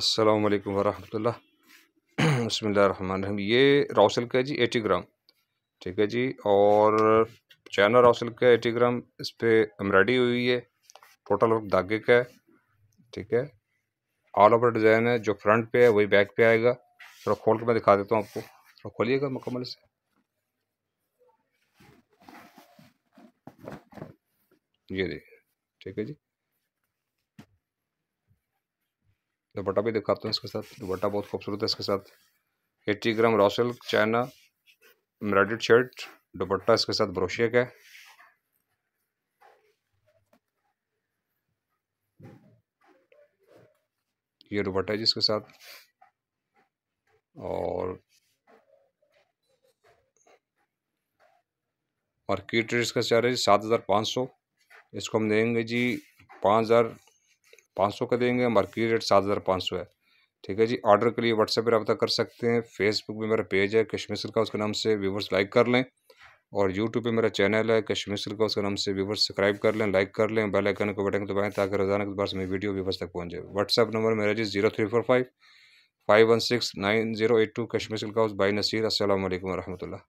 अस्सलाम वालेकुम वरहमतुल्लाह बसमीम ये राउसल का है जी एटी ग्राम ठीक है जी और चाइना राउसल का एटी ग्राम इस पर एम्ब्रॉयडरी हुई है टोटल वर्क धागे का है ठीक है ऑल ओवर डिज़ाइन है जो फ्रंट पे है वही बैक पे आएगा थोड़ा खोल के मैं दिखा देता हूँ आपको थोड़ा खोलिएगा मुकम्मल से ये देखिए ठीक है जी दुपट्टा भी दिखाता हूँ इसके साथ दुपट्टा बहुत खूबसूरत है इसके साथ एट्टी ग्राम रॉसल चाइना एम्ब्रॉयड शर्ट दुपट्टा इसके साथ ब्रोशिया का है ये दुपट्टा है जिसके साथ और और कीट इसका चार्ज सात हज़ार पाँच सौ इसको हम देंगे जी पाँच हज़ार पाँच सौ का देंगे मार्केट रेट सात हज़ार पाँच सौ है ठीक है जी ऑर्डर के लिए व्हाट्सएप पर रब्ता कर सकते हैं फेसबुक पर मेरा पेज है कश्मीर का उसके नाम से व्यूवर्स लाइक कर लें और यूट्यूब पर मेरा चैनल है कश्मीर का उसके नाम से व्यूवर्स सब्सक्राइब कर लें लाइक कर लें बेल आइकन को बटन दबाएँ ताकि रोजाना के पास मेरी वीडियो व्यूवर्स तक पहुँचे व्हाट्सअप नंबर मेरा जी zero three four five five one six nine zero eight two Kashmir house by Nasir असल वरहमल्ला